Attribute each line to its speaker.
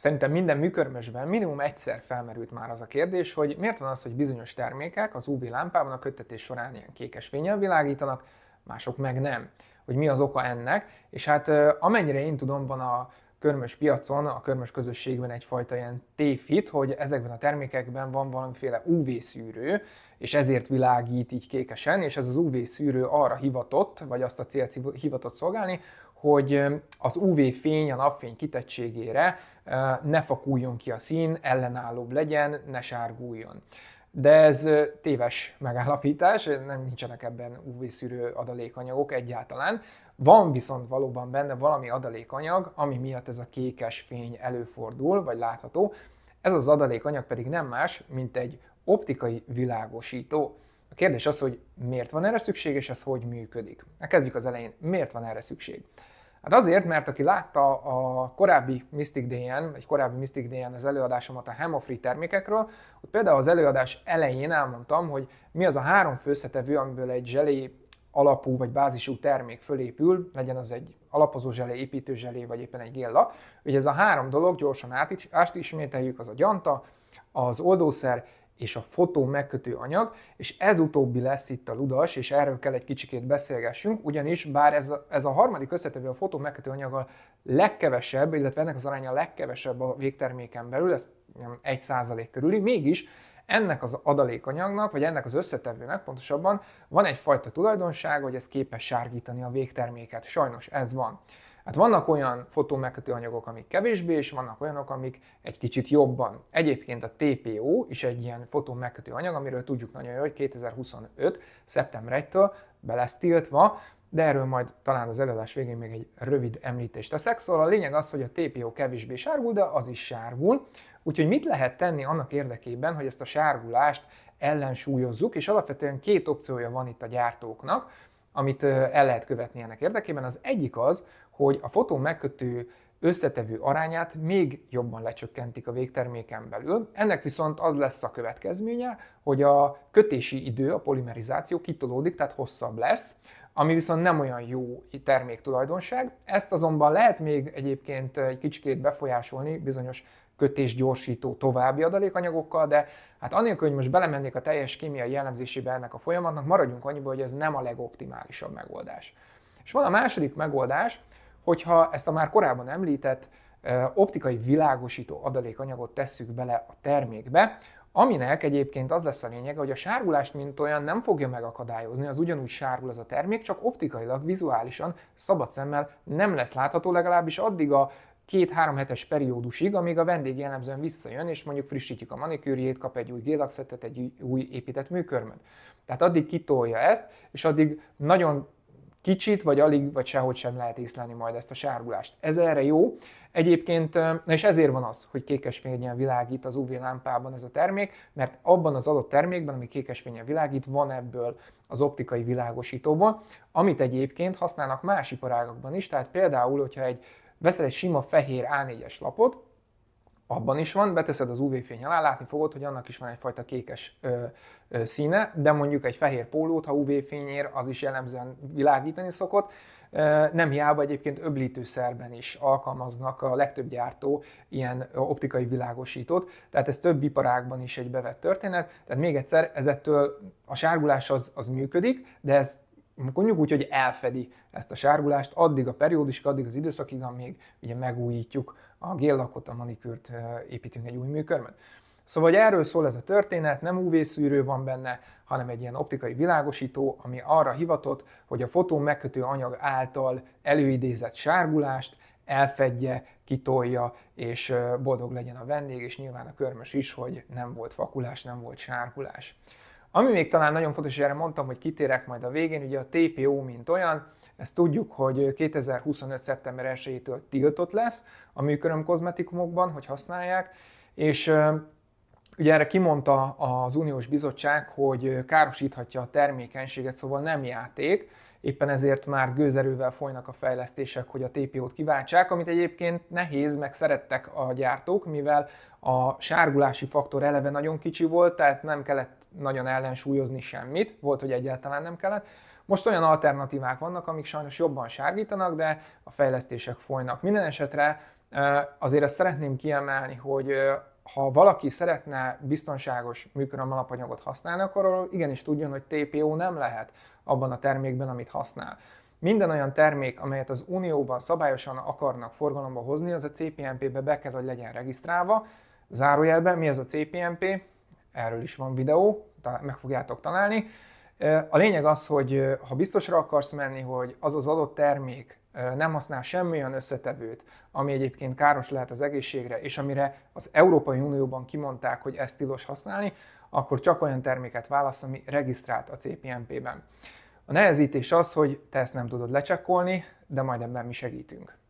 Speaker 1: Szerintem minden műkörmösben minimum egyszer felmerült már az a kérdés, hogy miért van az, hogy bizonyos termékek az UV lámpában a köttetés során ilyen kékes fényel világítanak, mások meg nem. Hogy mi az oka ennek, és hát amennyire én tudom, van a körmös piacon, a körmös közösségben egyfajta ilyen tévhit, hogy ezekben a termékekben van valamiféle UV-szűrő, és ezért világít így kékesen, és ez az UV-szűrő arra hivatott, vagy azt a célt hivatott szolgálni, hogy az UV-fény, a napfény kitettségére ne fakuljon ki a szín, ellenállóbb legyen, ne sárguljon. De ez téves megállapítás, nem nincsenek ebben UV-szűrő adalékanyagok egyáltalán. Van viszont valóban benne valami adalékanyag, ami miatt ez a kékes fény előfordul, vagy látható. Ez az adalékanyag pedig nem más, mint egy optikai világosító kérdés az, hogy miért van erre szükség, és ez hogy működik. Na, kezdjük az elején. Miért van erre szükség? Hát azért, mert aki látta a korábbi Mystic DN, egy korábbi Mystic DN az előadásomat a hemofree termékekről, ott például az előadás elején elmondtam, hogy mi az a három főszetevő, amiből egy zselé alapú vagy bázisú termék fölépül, legyen az egy alapozó zselé, építő zselé, vagy éppen egy gélla. Ugye ez a három dolog, gyorsan ismételjük az a gyanta, az oldószer és a fotó megkötő anyag, és ez utóbbi lesz itt a ludas, és erről kell egy kicsikét beszélgessünk, ugyanis bár ez a, ez a harmadik összetevő a fotó megkötő anyaggal legkevesebb, illetve ennek az aránya a legkevesebb a végterméken belül, ez 1% körüli, mégis ennek az adalékanyagnak, vagy ennek az összetevőnek pontosabban van egyfajta tulajdonság, hogy ez képes sárgítani a végterméket. Sajnos ez van. Hát vannak olyan fotómegkötő anyagok, amik kevésbé, és vannak olyanok, amik egy kicsit jobban. Egyébként a TPO is egy ilyen fotómegkötő anyag, amiről tudjuk nagyon jól, hogy 2025. szeptember 1-től be lesz tiltva, de erről majd talán az előadás végén még egy rövid említést teszek. Szóval a lényeg az, hogy a TPO kevésbé sárgul, de az is sárgul. Úgyhogy mit lehet tenni annak érdekében, hogy ezt a sárgulást ellensúlyozzuk, és alapvetően két opciója van itt a gyártóknak, amit el lehet követni ennek érdekében. Az egyik az, hogy a fotón megkötő összetevő arányát még jobban lecsökkentik a végterméken belül. Ennek viszont az lesz a következménye, hogy a kötési idő, a polimerizáció kitolódik, tehát hosszabb lesz, ami viszont nem olyan jó terméktulajdonság. Ezt azonban lehet még egyébként egy kicsikét befolyásolni bizonyos kötésgyorsító további adalékanyagokkal, de hát anélkül, hogy most belemennék a teljes kémiai jellemzésébe ennek a folyamatnak, maradjunk annyiba, hogy ez nem a legoptimálisabb megoldás. És van a második megoldás, hogyha ezt a már korábban említett optikai világosító adalékanyagot tesszük bele a termékbe, aminek egyébként az lesz a lényege, hogy a sárgulást mint olyan nem fogja megakadályozni, az ugyanúgy sárgul az a termék, csak optikailag, vizuálisan, szabad szemmel nem lesz látható, legalábbis addig a két-három hetes periódusig, amíg a vendég jellemzően visszajön, és mondjuk frissítjük a manikűrjét, kap egy új gélakszetet, egy új épített műkörmöt. Tehát addig kitolja ezt, és addig nagyon kicsit, vagy alig, vagy sehogy sem lehet észlelni majd ezt a sárgulást. Ez erre jó. Egyébként, na és ezért van az, hogy kékes fényen világít az UV lámpában ez a termék, mert abban az adott termékben, ami kékes fényen világít, van ebből az optikai világosítóból, amit egyébként használnak más iparágakban is, tehát például, hogyha egy veszel egy sima fehér A4-es lapot, abban is van, beteszed az UV-fény alá, látni fogod, hogy annak is van egyfajta kékes ö, ö, színe, de mondjuk egy fehér pólót, ha UV-fény ér, az is jellemzően világítani szokott. Ö, nem hiába egyébként öblítőszerben is alkalmaznak a legtöbb gyártó ilyen optikai világosítót, tehát ez több iparágban is egy bevett történet, tehát még egyszer, ez ettől a sárgulás az, az működik, de ez mondjuk úgy, hogy elfedi ezt a sárgulást, addig a periódusig, addig az időszakig, amíg ugye megújítjuk a géllakot, a manikűrt, építünk egy új műkörmet. Szóval hogy erről szól ez a történet, nem UV-szűrő van benne, hanem egy ilyen optikai világosító, ami arra hivatott, hogy a fotó megkötő anyag által előidézett sárgulást elfedje, kitolja, és boldog legyen a vendég, és nyilván a körmös is, hogy nem volt fakulás, nem volt sárgulás. Ami még talán nagyon fontos, és erre mondtam, hogy kitérek majd a végén, ugye a TPO mint olyan, ezt tudjuk, hogy 2025. szeptember 1-től tiltott lesz a műköröm kozmetikumokban, hogy használják, és Ugye erre kimondta az Uniós Bizottság, hogy károsíthatja a termékenységet, szóval nem játék, éppen ezért már gőzerővel folynak a fejlesztések, hogy a TPO-t kiváltsák, amit egyébként nehéz, meg szerettek a gyártók, mivel a sárgulási faktor eleve nagyon kicsi volt, tehát nem kellett nagyon ellensúlyozni semmit, volt, hogy egyáltalán nem kellett. Most olyan alternatívák vannak, amik sajnos jobban sárgítanak, de a fejlesztések folynak. Minden esetre azért ezt szeretném kiemelni, hogy ha valaki szeretne biztonságos működöm alapanyagot használni, akkor igenis tudjon, hogy TPO nem lehet abban a termékben, amit használ. Minden olyan termék, amelyet az Unióban szabályosan akarnak forgalomba hozni, az a CPMP-be be kell, hogy legyen regisztrálva. Zárójelben, mi ez a CPMP? erről is van videó, meg fogjátok találni. A lényeg az, hogy ha biztosra akarsz menni, hogy az az adott termék nem használ semmilyen összetevőt, ami egyébként káros lehet az egészségre, és amire az Európai Unióban kimondták, hogy ezt tilos használni, akkor csak olyan terméket válasz, ami regisztrált a CPMP-ben. A nehezítés az, hogy te ezt nem tudod lecsekkolni, de majd ebben mi segítünk.